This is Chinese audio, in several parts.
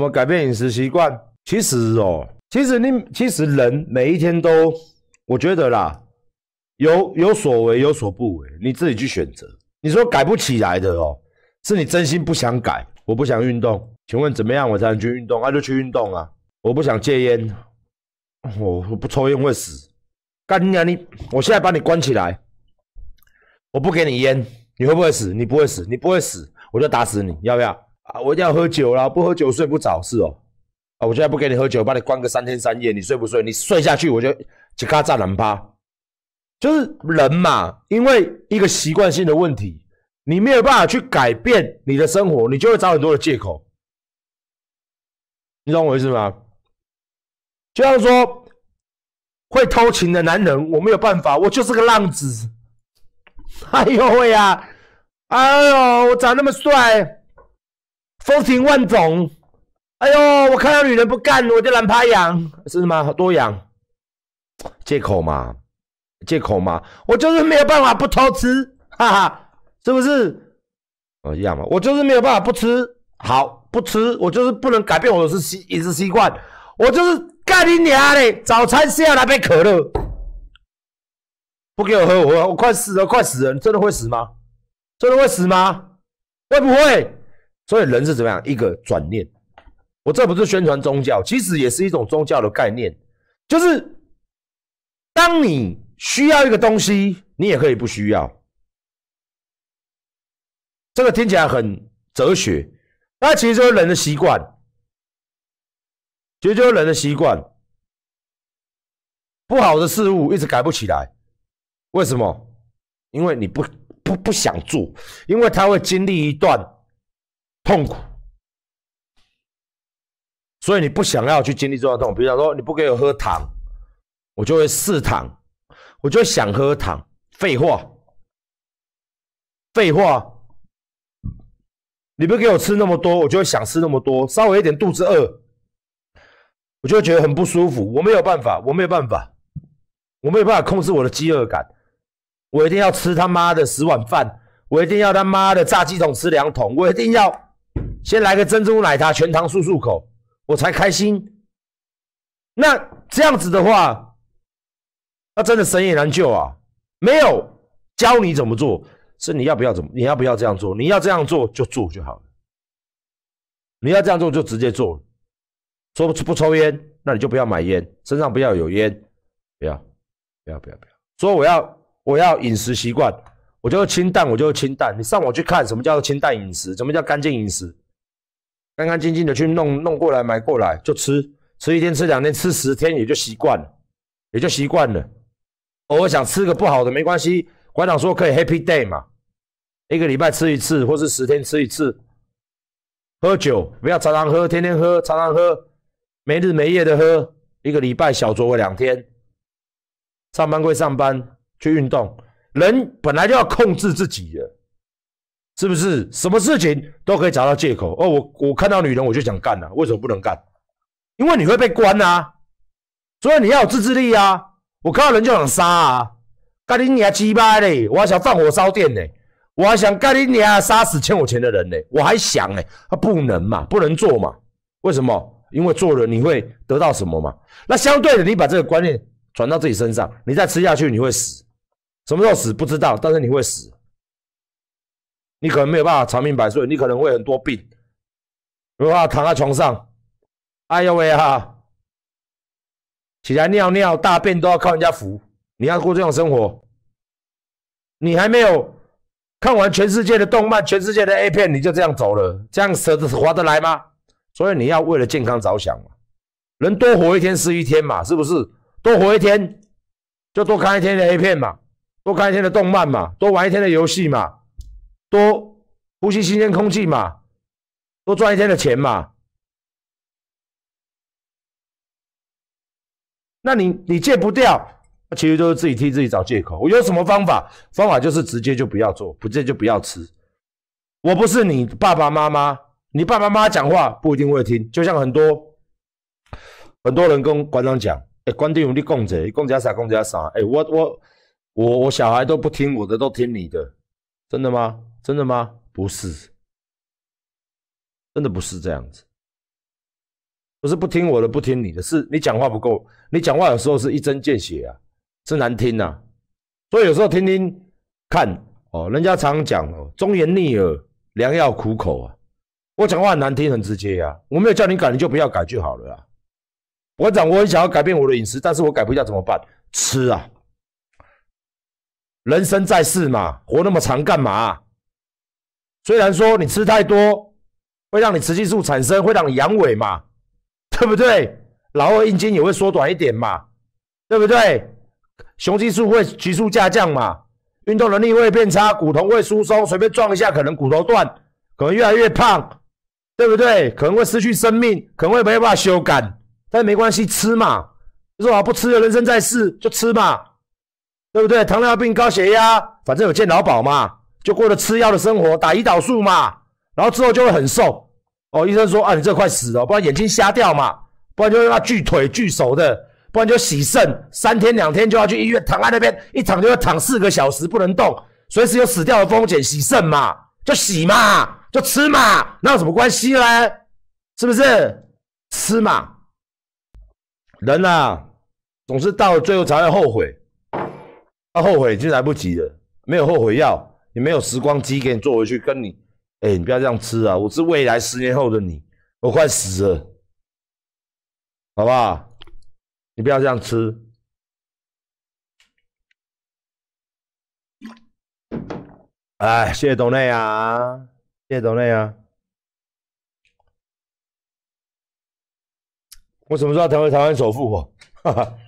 怎么改变饮食习惯？其实哦，其实你其实人每一天都，我觉得啦，有有所为有所不为，你自己去选择。你说改不起来的哦，是你真心不想改。我不想运动，请问怎么样我才能去运动？那就去运动啊！我不想戒烟，我我不抽烟会死。干娘你，我现在把你关起来，我不给你烟，你会不会死？你不会死，你不会死，我就打死你，要不要？啊，我一定要喝酒啦，不喝酒睡不着，是哦。啊，我现在不给你喝酒，把你关个三天三夜，你睡不睡？你睡下去，我就吉卡炸狼八。就是人嘛，因为一个习惯性的问题，你没有办法去改变你的生活，你就会找很多的借口。你懂我意思吗？就像说会偷情的男人，我没有办法，我就是个浪子。哎呦喂呀，哎呦，我长那么帅。情万种，哎呦！我看到女人不干，我就懒趴痒，是吗？多痒，借口嘛，借口嘛。我就是没有办法不偷吃，哈哈，是不是？一样嘛。我就是没有办法不吃，好不吃，我就是不能改变我的是习饮食习惯。我就是干你娘嘞！早餐需要来杯可乐，不给我喝，我我快死了，快死了！你真的会死吗？真的会死吗？会不会？所以人是怎么样一个转念？我这不是宣传宗教，其实也是一种宗教的概念。就是当你需要一个东西，你也可以不需要。这个听起来很哲学，但其实是人的习惯，其实就是人的习惯。不好的事物一直改不起来，为什么？因为你不不不想做，因为他会经历一段。痛苦，所以你不想要去经历这种痛。比方说，你不给我喝糖，我就会嗜糖，我就会想喝糖。废话，废话，你不给我吃那么多，我就会想吃那么多。稍微一点肚子饿，我就会觉得很不舒服。我没有办法，我没有办法，我没有办法控制我的饥饿感。我一定要吃他妈的十碗饭，我一定要他妈的炸鸡桶吃两桶，我一定要。先来个珍珠奶茶，全糖漱漱口，我才开心。那这样子的话，那真的神也难救啊！没有教你怎么做，是你要不要怎么，你要不要这样做？你要这样做就做就好了。你要这样做就直接做，说不不抽烟，那你就不要买烟，身上不要有烟，不要不要不要不要。说我要我要饮食习惯，我就清淡，我就清淡。你上网去看什么叫做清淡饮食，什么叫干净饮食。干干净净的去弄弄过来买过来就吃，吃一天吃两天吃十天也就习惯了，也就习惯了。偶尔想吃个不好的没关系，馆长说可以 Happy Day 嘛，一个礼拜吃一次或是十天吃一次。喝酒不要常常喝，天天喝常常喝，没日没夜的喝，一个礼拜小酌个两天。上班归上班，去运动，人本来就要控制自己的。是不是什么事情都可以找到借口？哦，我我看到女人我就想干啊，为什么不能干？因为你会被关啊，所以你要有自制力啊。我看到人就想杀啊，干你娘鸡巴嘞，我还想放火烧店嘞，我还想干你娘杀死欠我钱的人嘞，我还想嘞，他不能嘛，不能做嘛，为什么？因为做了你会得到什么嘛？那相对的，你把这个观念转到自己身上，你再吃下去你会死，什么时候死不知道，但是你会死。你可能没有办法长命百岁，你可能会很多病，不法躺在床上，哎呦喂哈，起来尿尿、大便都要靠人家扶，你要过这种生活，你还没有看完全世界的动漫、全世界的 A 片，你就这样走了，这样舍得划得来吗？所以你要为了健康着想嘛，能多活一天是一天嘛，是不是？多活一天，就多看一天的 A 片嘛，多看一天的动漫嘛，多玩一天的游戏嘛。多呼吸新鲜空气嘛，多赚一天的钱嘛。那你你戒不掉，其实都是自己替自己找借口。我有什么方法？方法就是直接就不要做，不戒就不要吃。我不是你爸爸妈妈，你爸爸妈妈讲话不一定会听。就像很多很多人跟馆长讲，哎，关定努力供职，供家傻供家傻。哎，我我我我小孩都不听我的，都听你的，真的吗？真的吗？不是，真的不是这样子。不是不听我的，不听你的，是你讲话不够。你讲话有时候是一针见血啊，真难听呐。所以有时候听听看哦，人家常讲哦，“忠言逆耳，良药苦口”啊。我讲话很难听，很直接啊。我没有叫你改，你就不要改就好了啊。我讲，我很想要改变我的饮食，但是我改不掉怎么办？吃啊！人生在世嘛，活那么长干嘛？虽然说你吃太多，会让你雌激素产生，会让你阳痿嘛，对不对？然后阴茎也会缩短一点嘛，对不对？雄激素会急速下降嘛，运动能力会变差，骨头会疏松，随便撞一下可能骨头断，可能越来越胖，对不对？可能会失去生命，可能会办法修改，但没关系，吃嘛，就是我不吃的人生在世就吃嘛，对不对？糖尿病、高血压，反正有健脑保嘛。就过了吃药的生活，打胰岛素嘛，然后之后就会很瘦。哦，医生说，啊，你这快死了，不然眼睛瞎掉嘛，不然就要锯腿锯手的，不然就洗肾，三天两天就要去医院躺在那边，一躺就要躺四个小时不能动，随时有死掉的风险。洗肾嘛，就洗嘛，就吃嘛，那有什么关系嘞？是不是？吃嘛，人啊，总是到了最后才会后悔，到后悔已经来不及了，没有后悔药。你没有时光机给你坐回去，跟你，哎，你不要这样吃啊！我是未来十年后的你，我快死了，好不好？你不要这样吃。哎，谢谢董磊啊，谢谢董磊啊，我什么时候成为台湾首富？哈哈，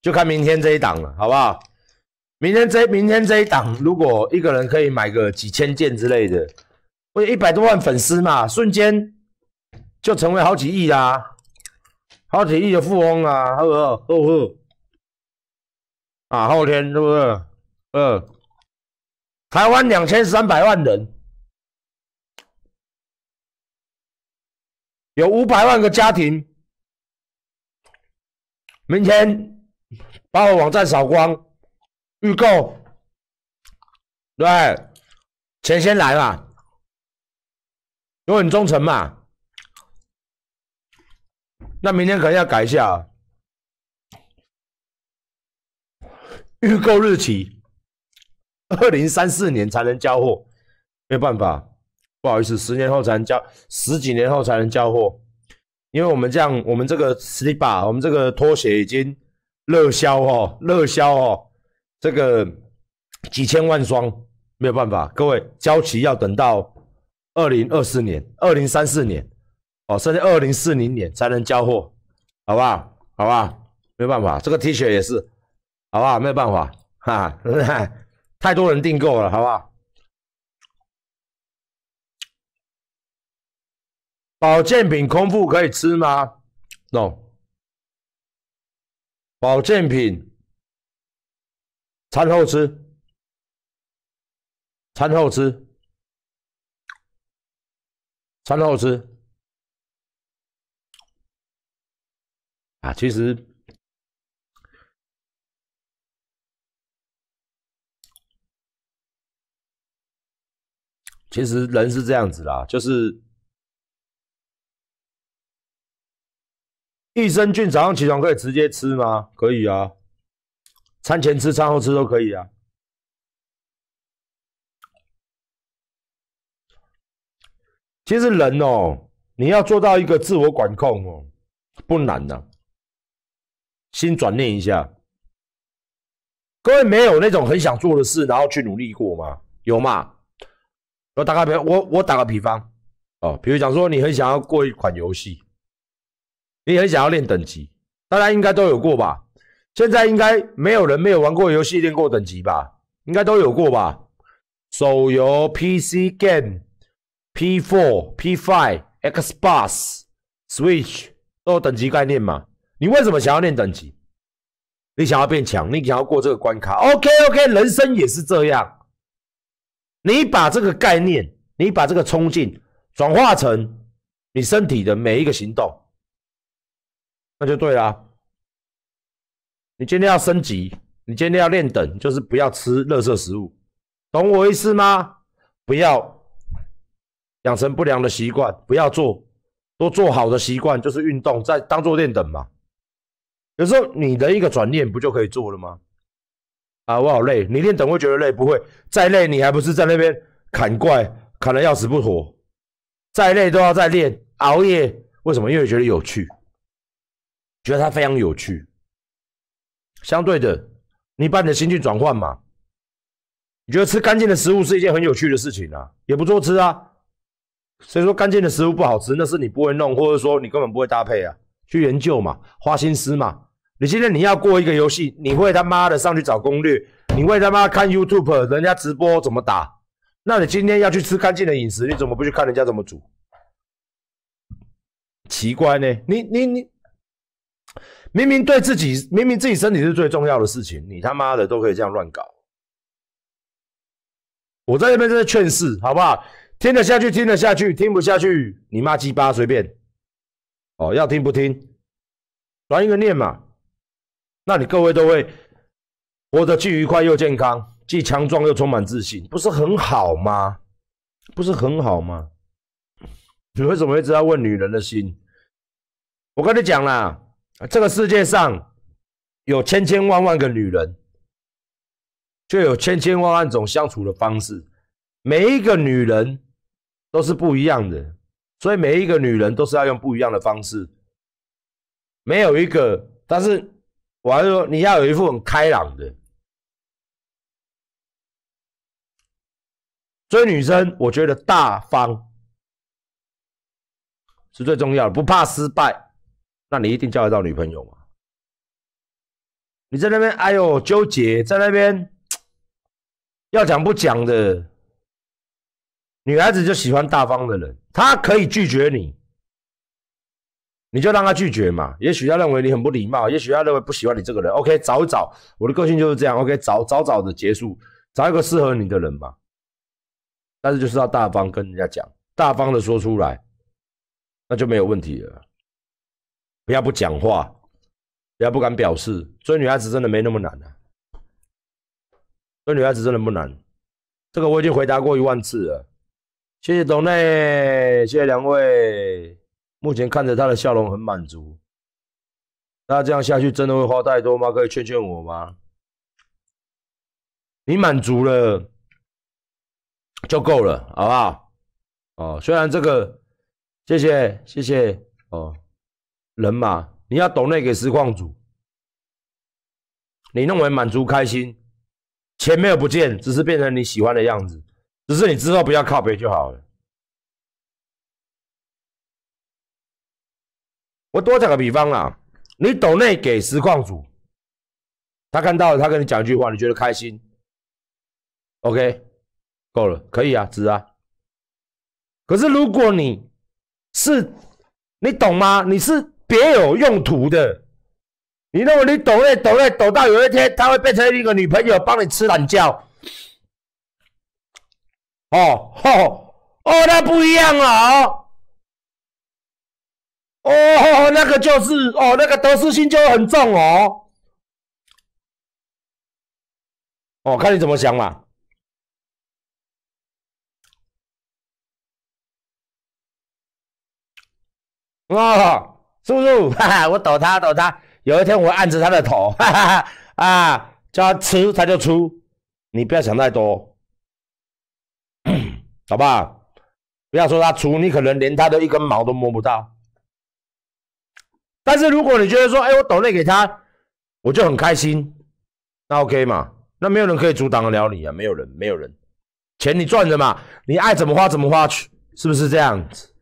就看明天这一档了，好不好？明天这明天这一档，如果一个人可以买个几千件之类的，我有一百多万粉丝嘛，瞬间就成为好几亿啦，好几亿的富翁啊，是不是？呵呵，啊，后天是不是？嗯，台湾两千三百万人，有五百万个家庭，明天把我网站扫光。预购，对，钱先来嘛，因为很忠诚嘛。那明天可能要改一下。预购日期，二零三四年才能交货，没有办法，不好意思，十年后才能交，十几年后才能交货。因为我们这样，我们这个 p e r 我们这个拖鞋已经热销哦，热销哦。这个几千万双没有办法，各位交期要等到二零二四年、二零三四年，哦，甚至二零四零年才能交货，好不好？好不好？没有办法，这个 T 恤也是，好不好？没有办法，哈，太多人订购了，好不好？保健品空腹可以吃吗？No，保健品。餐后吃，餐后吃，餐后吃啊！其实，其实人是这样子啦，就是益生菌早上起床可以直接吃吗？可以啊。餐前吃、餐后吃都可以啊。其实人哦，你要做到一个自我管控哦，不难的。先转念一下，各位没有那种很想做的事，然后去努力过吗？有吗？我打个比，我我打个比方哦，比如讲说，你很想要过一款游戏，你很想要练等级，大家应该都有过吧？现在应该没有人没有玩过游戏、练过等级吧？应该都有过吧？手游、PC game、P4、P5、Xbox、Switch 都有等级概念嘛？你为什么想要练等级？你想要变强？你想要过这个关卡？OK，OK，人生也是这样。你把这个概念，你把这个冲劲转化成你身体的每一个行动，那就对了。你今天要升级，你今天要练等，就是不要吃垃圾食物，懂我意思吗？不要养成不良的习惯，不要做，多做好的习惯就是运动，再当做练等嘛。有时候你的一个转念不就可以做了吗？啊，我好累，你练等会觉得累，不会，再累你还不是在那边砍怪，砍得要死不活，再累都要再练，熬夜为什么？因为觉得有趣，觉得它非常有趣。相对的，你把你的心境转换嘛？你觉得吃干净的食物是一件很有趣的事情啊？也不做吃啊？所以说干净的食物不好吃，那是你不会弄，或者说你根本不会搭配啊？去研究嘛，花心思嘛？你今天你要过一个游戏，你会他妈的上去找攻略，你会他妈看 YouTube 人家直播怎么打？那你今天要去吃干净的饮食，你怎么不去看人家怎么煮？奇怪呢？你你你。明明对自己，明明自己身体是最重要的事情，你他妈的都可以这样乱搞。我在这边在劝世，好不好？听得下去，听得下去，听不下去，你骂鸡巴随便。哦，要听不听，转一个念嘛。那你各位都会活得既愉快又健康，既强壮又充满自信，不是很好吗？不是很好吗？你为什么会知道问女人的心？我跟你讲啦。这个世界上有千千万万个女人，就有千千万万种相处的方式。每一个女人都是不一样的，所以每一个女人都是要用不一样的方式。没有一个，但是我还是说，你要有一副很开朗的。追女生，我觉得大方是最重要的，不怕失败。那你一定交得到女朋友吗？你在那边，哎呦，纠结在那边，要讲不讲的。女孩子就喜欢大方的人，她可以拒绝你，你就让她拒绝嘛。也许她认为你很不礼貌，也许她认为不喜欢你这个人。OK，找一找，我的个性就是这样。OK，早早早的结束，找一个适合你的人嘛。但是就是要大方跟人家讲，大方的说出来，那就没有问题了。不要不讲话，不要不敢表示，追女孩子真的没那么难的，追女孩子真的不难，这个我已经回答过一万次了。谢谢董内，谢谢两位。目前看着他的笑容很满足，那这样下去真的会花太多吗？可以劝劝我吗？你满足了就够了，好不好？哦，虽然这个，谢谢谢谢哦。人嘛，你要懂那个实况组，你认为满足开心，钱没有不见，只是变成你喜欢的样子，只是你之后不要靠背就好了。我多讲个比方啦，你懂那给实况组，他看到了，他跟你讲一句话，你觉得开心？OK，够了，可以啊，值啊。可是如果你是，你懂吗？你是。别有用途的，你认为你抖一抖来抖到有一天，他会变成一个女朋友，帮你吃懒觉？哦，好，哦，那不一样啊！哦，那个就是哦，那个得失心就很重哦。哦，看你怎么想嘛。啊！是不是？哈哈，我抖他抖他。有一天我按着他的头，哈哈哈，啊，叫他出他就出。你不要想太多，好不好？不要说他出，你可能连他的一根毛都摸不到。但是如果你觉得说，哎，我抖那给他，我就很开心，那 OK 嘛？那没有人可以阻挡得了你啊，没有人，没有人。钱你赚的嘛，你爱怎么花怎么花去，是不是这样子？